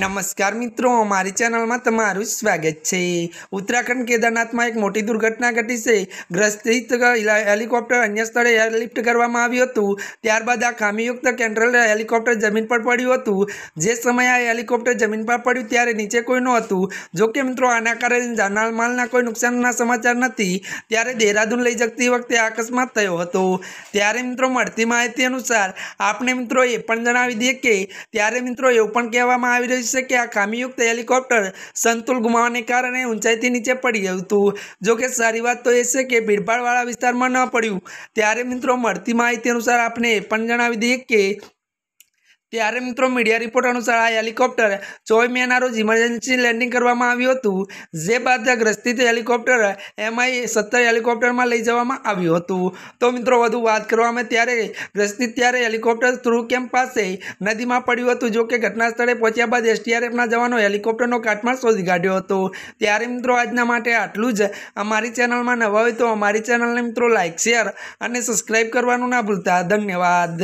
નમસ્કાર મિત્રો અમારી ચેનલમાં તમારું સ્વાગત છે ઉત્તરાખંડ કેદારનાથમાં એક મોટી દુર્ઘટના ઘટી છે ગ્રસ્તિત હેલિકોપ્ટર અન્ય સ્થળે એરલિફ્ટ કરવામાં આવ્યું હતું ત્યારબાદ આ ખામીયુક્ત કેન્ટ્રલ હેલિકોપ્ટર જમીન પર પડ્યું હતું જે સમયે આ હેલિકોપ્ટર જમીન પર પડ્યું ત્યારે નીચે કોઈ નહોતું જોકે મિત્રો આના કારણે જાનમાલ માલના કોઈ નુકસાનના સમાચાર નથી ત્યારે દેહરાદૂન લઈ જતી વખતે અકસ્માત થયો હતો ત્યારે મિત્રો મળતી માહિતી અનુસાર આપણે મિત્રો એ પણ જણાવી દઈએ કે ત્યારે મિત્રો એવું પણ કહેવામાં આવી રહ્યું છે કે આ ખામીયુક્ત હેલિકોપ્ટર સંતુલ ગુમાવવાને કારણે ઊંચાઈથી નીચે પડી ગયું હતું જોકે સારી વાત તો એ છે કે ભીડભાડવાળા વિસ્તારમાં ન પડ્યું ત્યારે મિત્રો મળતી માહિતી અનુસાર આપણે એ પણ જણાવી દઈએ કે ત્યારે મિત્રો મીડિયા રિપોર્ટ અનુસાર આ હેલિકોપ્ટર ચોવીસ મેના રોજ ઇમરજન્સી લેન્ડિંગ કરવામાં આવ્યું હતું જે બાદ ગ્રસ્તિત હેલિકોપ્ટર એમઆઈ સત્તર હેલિકોપ્ટરમાં લઈ જવામાં આવ્યું હતું તો મિત્રો વધુ વાત કરવામાં ત્યારે ગ્રસ્તિત ત્યારે હેલિકોપ્ટર થ્રુ કેમ્પ પાસે નદીમાં પડ્યું હતું જોકે ઘટના સ્થળે પહોંચ્યા બાદ એસટીઆરએફના જવાનો હેલિકોપ્ટરનો કાટમાળ શોધી કાઢ્યો હતો ત્યારે મિત્રો આજના માટે આટલું જ અમારી ચેનલમાં નવા હોય તો અમારી ચેનલને મિત્રો લાઇક શેર અને સબસ્ક્રાઇબ કરવાનું ના ભૂલતા ધન્યવાદ